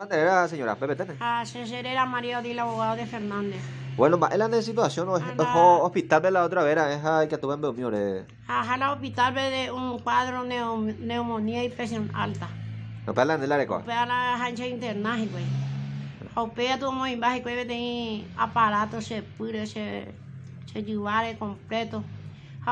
¿Dónde era señora? Pepe Tene. Ah, César era Mario el abogado de Fernández. Bueno, más la situación, o el hospital de la otra vez? es ahí que tuve en Beomiore. Ajá, el hospital de un cuadro de neumonía y presión alta. ¿No la del areco? Pela la hancha internaje, güey. Pues. Opea tu muy bajo, güey, tiene aparato, se pure, se, se completo.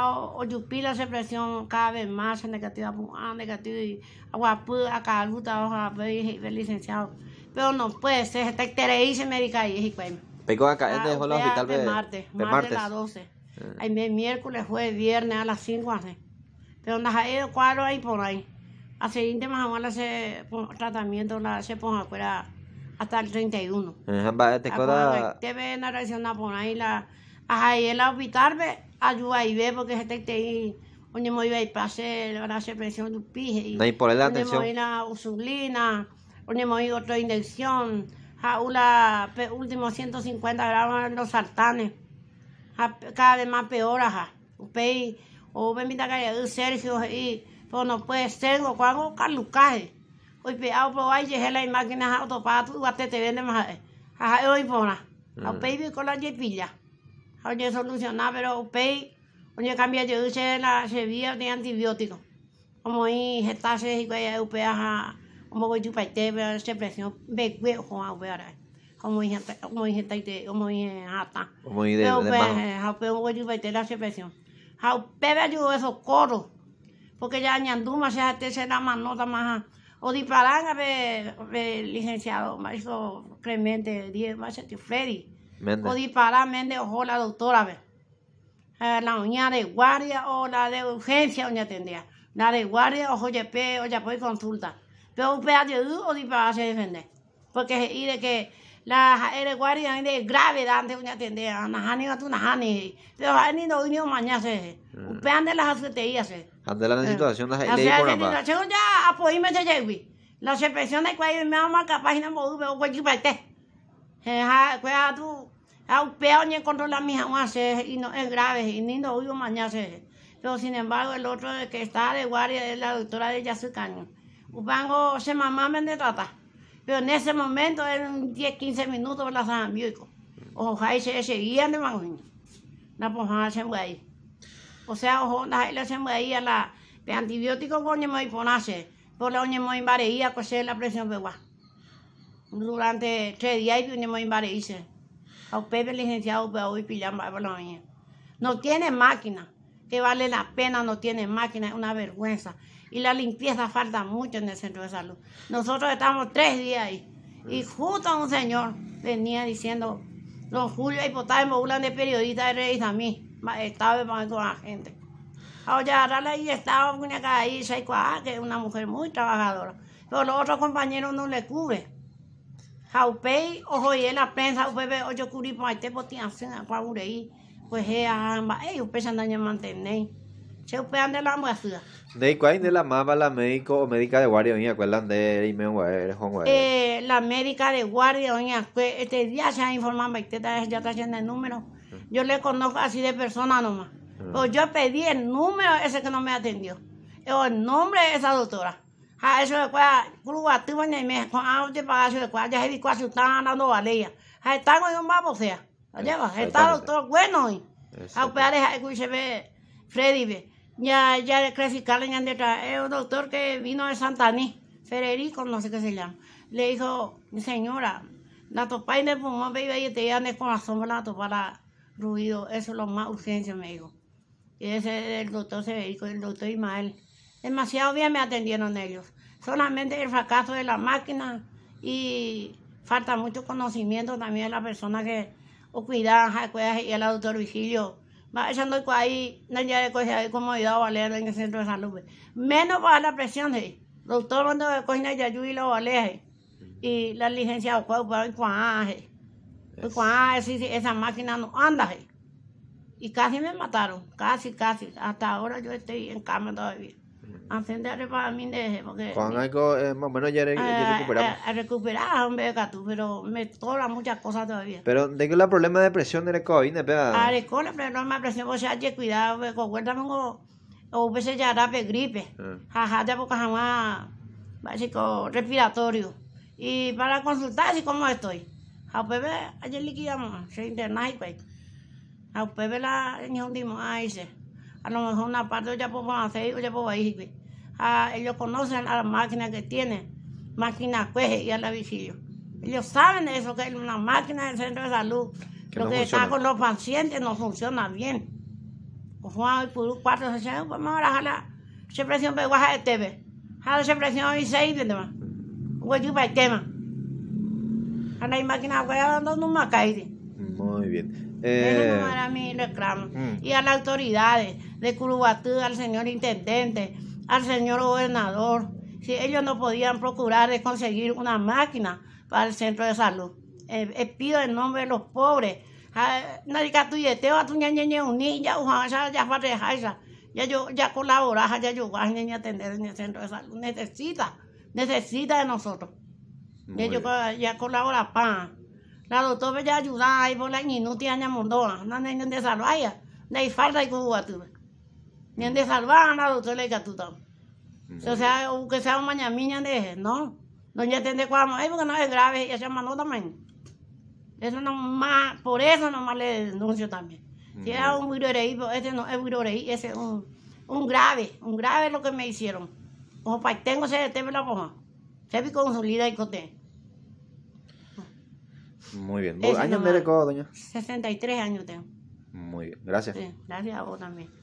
Oyupí la presión, cada vez más negativa, ah, negativa y aguapú, a ver licenciado. Pero no puede ser, está tereíse médica y Pegó acá, este dejó el hospital de, martes, martes, a las 12. Ah. Ahí miércoles, jueves, viernes a las 5 hace. Pero nos ha ido cuadro ahí por ahí. A seguir, más o hace tratamiento, la se pone hasta el 31. Ajá, va, te Te ven por ahí la. Ahí en la me ayuda y ve porque este te donde me iba a hacer la gracia presión un pije. Ahí por la atención. Donde me iba a usulina, donde me iba otra inyección, a una último 150 grados los sartanes. Cada vez más peor, ajá. pey o ve mi mira que Sergio y pues no puede ser, o cuando Carlucaje. Hoy a probar ahí, dejé las máquinas autopato, y te vende más. Ajá, hoy por nada. A mm. vi con la yepilla oye, solucionar, pero usted, oye, cambia yo usted la sevilla de antibiótico. Como ahí, gestarse y que usted UPA como poco de paite, pero se presión, ve, ve, Juan, usted ahora. Como dije, como dije, como dije, hasta. Como dije, de pues, mano. Eh, pero un poco de paite, la se presión. Usted me ayudó esos coros, porque ya ñanduma se hace se más nota más o disparan a ver, licenciado, maestro Clemente Diez, maestro Freddy. Mende. disparar Mende, ojo, la doctora, ve. Eh, la uña de guardia o la de urgencia, uña tendría. La de guardia, ojo, pe o ya puede consulta. Pero un pedazo o dispararse a defender Porque y de que la eh, de guardia de gravedad antes uña tendría. Najani, tú najani. Pero ni no niños mañana se. Eh. Mm. Un pedazo de las afeterías se. Eh. Ante la situación, las leyes por la situación ya apoyéme ah, pues, se llegui. La expresión de cuello me ama capaz y no me o cualquier parte ha kwe ha tu ha peo ni controla mis aguas y no es grave y ni no un mañana pero sin embargo el otro que está de guardia es la doctora de Yasucaño upango se mamá me trata pero en ese momento en 10 15 minutos la san Ojo, ojalá se se seguían de manguño la poja se ahí o sea ojalá la se ahí a la de antibiótico coño me ponase por la oñe me imbareía cose pues, la presión pegua durante tres días pues, y vinimos en A Al Pepe licenciado y la a No tiene máquina, que vale la pena, no tiene máquina, es una vergüenza. Y la limpieza falta mucho en el centro de salud. Nosotros estamos tres días ahí. Y pues. justo un señor venía diciendo, don Julio y en me de periodista de Reyes a mí. Estaba con la gente. Ahora le y estaba una caída que es una mujer muy trabajadora. Pero los otros compañeros no le cubren. Jaupei, ojoyela, pensa, bebé, ocho curipo, aite, botiancena, cuagureí, pues ea, amba, ey, upe se andan mantener. Se upe ande la muestra. De cuál es la mama la médico o médica de guardia, oña, acuerdan de me guardia, Eh, la médica de guardia, oña, pues este día se ha informado, usted ya está haciendo el número. Yo le conozco así de persona nomás. Pues yo pedí el número ese que no me atendió. O el nombre de esa doctora. Haisuekua kuluattiwa neme, kun auti paasuekua, ya hevi kuasu tana no aleja. Hai tango yo mamo sea. Lleva, está todo bueno. A peare hay que se ve Freddy ve. Ya ya clasificarle ya detrás. Es un doctor que vino de Santaní, Federico, no sé qué se llama. Le dijo, señora, la topa en el pulmón, baby, y te llevan con corazón para la topa ruido. Eso es lo más urgencia, me dijo. Y ese es el doctor Federico, el doctor Ismael. Demasiado bien me atendieron ellos. Solamente el fracaso de la máquina y falta mucho conocimiento también de la persona que o cuidaba, y el doctor Vigilio. Va echando ahí, no ya de coge ahí comodidad valer en el centro de salud. Pues. Menos para la presión, ¿sí? doctor cuando coge el yayu y lo valen. y la licencia para cuaje. Esa máquina no anda, y casi me mataron, casi, casi. Hasta ahora yo estoy en cama todavía de para mí deje, porque... Con algo eh, más o menos ya, recuperado ya eh, recuperamos. Eh, eh, tú, pero me tola muchas cosas todavía. Pero, ¿de qué la problema de presión de la COVID, pega? A ah, la no me presión, o sea, hay cuidado, porque con con... O veces ya da gripe, jaja, ah. ya porque jamás, básico, respiratorio. Y para consultar, así cómo estoy. A bebé, ayer liquidamos, se interna y pues. A la, ni hundimos, ahí se a lo mejor una parte, oye, pues hacer y ya puedo ir Ah, ellos conocen a la máquina que tienen máquina cueje y a la visillo. Ellos saben eso, que es una máquina del centro de salud. lo que está con los pacientes no funciona bien. O Juan, Purú, cuatro, seis, pues ahora a la presión de pues, Guaja de TV. A la presión y seis, de demás. yo para el tema. A la máquina cueje, dando me macaire. Muy bien. Eh, mm. Y a las autoridades de Curubatú, al señor intendente, al señor gobernador, si ellos no podían procurar de conseguir una máquina para el centro de salud. Eh, eh, pido en nombre de los pobres. ya ujanza, ya farrejaisa, ya yo, ya colaboraja, ya yo a atender en el centro de salud. Necesita, necesita de nosotros. Ya yo, ya colabora pan la doctora ya ahí por la niña no tiene aña Mordona. na na ni de salvaya, na falta y cuba tu. Ni de salvarla la doctora le que tu O sea, aunque que sea un mañamiña de, no. No ya tende ay porque no es grave, ya se mandó también. Eso no más, por eso nomás le denuncio también. Si era un viroreí, ese no es viroreí, ese es un, un grave, un grave lo que me hicieron. Ojo, pa' tengo ese de la coja. Se vi consolida y cote. Muy bien. ¿Años me recuerdo, doña? 63 años tengo. Muy bien, gracias. gracias a vos también.